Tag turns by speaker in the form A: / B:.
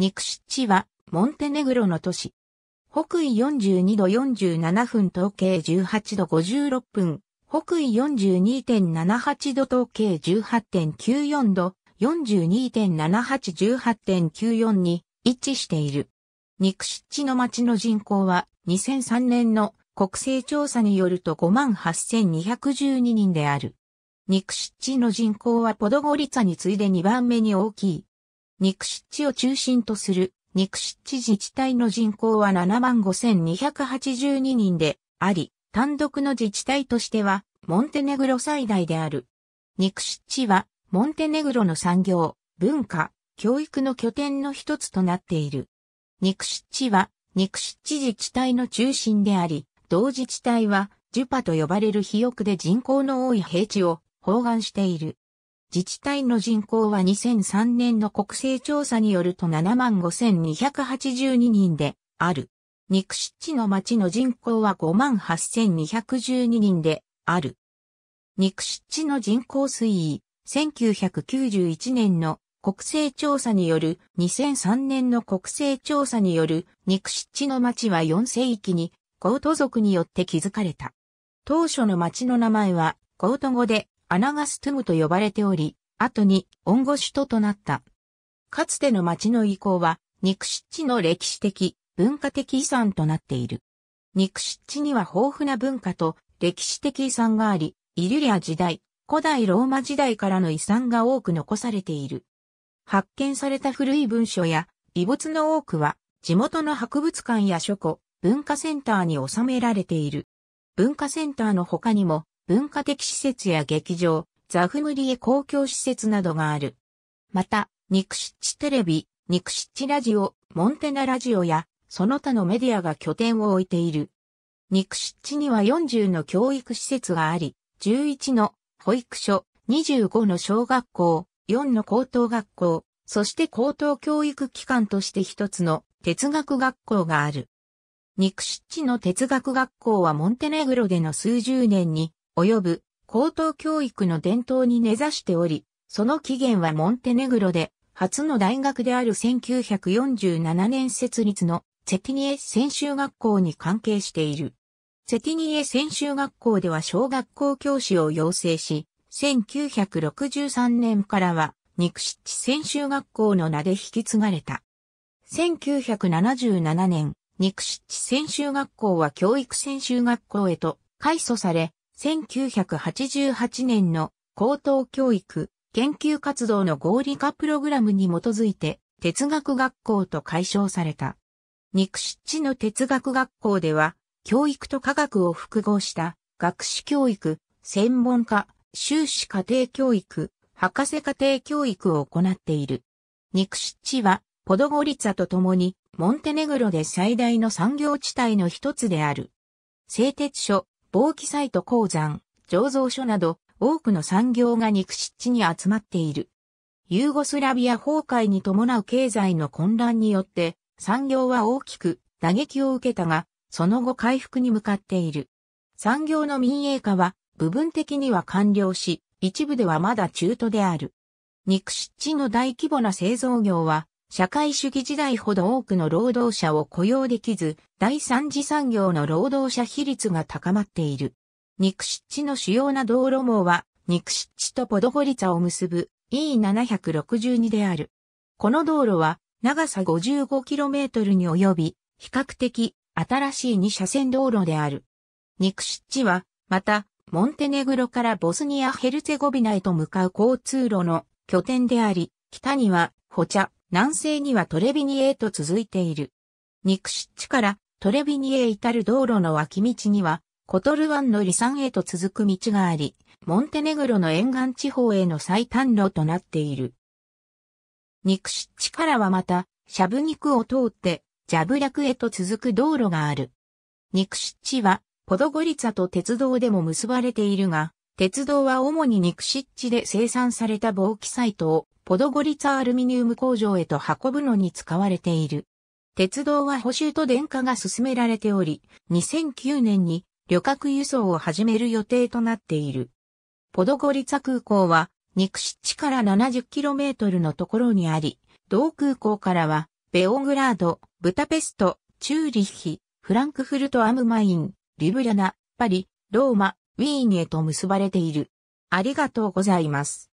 A: ニクシッチは、モンテネグロの都市。北緯42度47分統計18度56分、北緯42.78度統計18.94度、42.7818.94に位置している。ニクシッチの町の人口は2003年の国勢調査によると58,212人である。ニクシッチの人口はポドゴリツァに次いで2番目に大きい。肉湿地を中心とする肉湿地自治体の人口は75,282人であり、単独の自治体としてはモンテネグロ最大である。肉湿地はモンテネグロの産業、文化、教育の拠点の一つとなっている。肉湿地は肉湿地自治体の中心であり、同自治体はジュパと呼ばれる肥沃で人口の多い平地を包含している。自治体の人口は2003年の国勢調査によると75,282人である。肉湿地の町の人口は58,212人である。肉湿地の人口推移、1991年の国勢調査による2003年の国勢調査による肉湿地の町は4世紀にゴート族によって築かれた。当初の町の名前はゴート語でアナガストゥムと呼ばれており、後にオンゴ首都となった。かつての町の遺構は、肉湿地の歴史的、文化的遺産となっている。肉湿地には豊富な文化と歴史的遺産があり、イリュリア時代、古代ローマ時代からの遺産が多く残されている。発見された古い文書や遺物の多くは地元の博物館や書庫、文化センターに収められている。文化センターの他にも文化的施設や劇場、ザフムリエ公共施設などがある。また、ニクシッチテレビ、ニクシッチラジオ、モンテナラジオや、その他のメディアが拠点を置いている。ニクシッチには40の教育施設があり、11の保育所、25の小学校、4の高等学校、そして高等教育機関として一つの哲学学校がある。ニクシッチの哲学学校はモンテネグロでの数十年に及ぶ高等教育の伝統に根ざしており、その起源はモンテネグロで、初の大学である1947年設立のセティニエ専修学校に関係している。セティニエ専修学校では小学校教師を養成し、1963年からは肉質専修学校の名で引き継がれた。1977年、肉質専修学校は教育専修学校へと改祖され、1988年の高等教育、研究活動の合理化プログラムに基づいて哲学学校と解消された。肉地の哲学学校では、教育と科学を複合した学士教育、専門家、修士家庭教育、博士家庭教育を行っている。肉地は、ポドゴリツァと共に、モンテネグロで最大の産業地帯の一つである。製鉄所、防気サイト鉱山、醸造所など多くの産業が肉湿地に集まっている。ユーゴスラビア崩壊に伴う経済の混乱によって産業は大きく打撃を受けたが、その後回復に向かっている。産業の民営化は部分的には完了し、一部ではまだ中途である。肉湿地の大規模な製造業は社会主義時代ほど多くの労働者を雇用できず、第三次産業の労働者比率が高まっている。肉湿地の主要な道路網は、肉湿地とポドホリツァを結ぶ E762 である。この道路は、長さ 55km に及び、比較的新しい2車線道路である。肉湿地は、また、モンテネグロからボスニア・ヘルツェゴビナへと向かう交通路の拠点であり、北には、ホチャ、南西にはトレビニエへと続いている。ニクシッチからトレビニエへ至る道路の脇道には、コトル湾の離散へと続く道があり、モンテネグロの沿岸地方への最短路となっている。ニクシッチからはまた、シャブニクを通って、ジャブ略へと続く道路がある。ニクシッチは、ポドゴリツァと鉄道でも結ばれているが、鉄道は主に肉湿地で生産された防気サイトをポドゴリツァアルミニウム工場へと運ぶのに使われている。鉄道は補修と電化が進められており、2009年に旅客輸送を始める予定となっている。ポドゴリツァ空港は、肉湿地から 70km のところにあり、同空港からは、ベオグラード、ブタペスト、チューリッヒ、フランクフルト・アムマイン、リブリャナ、パリ、ローマ、ウィーンへと結ばれている。ありがとうございます。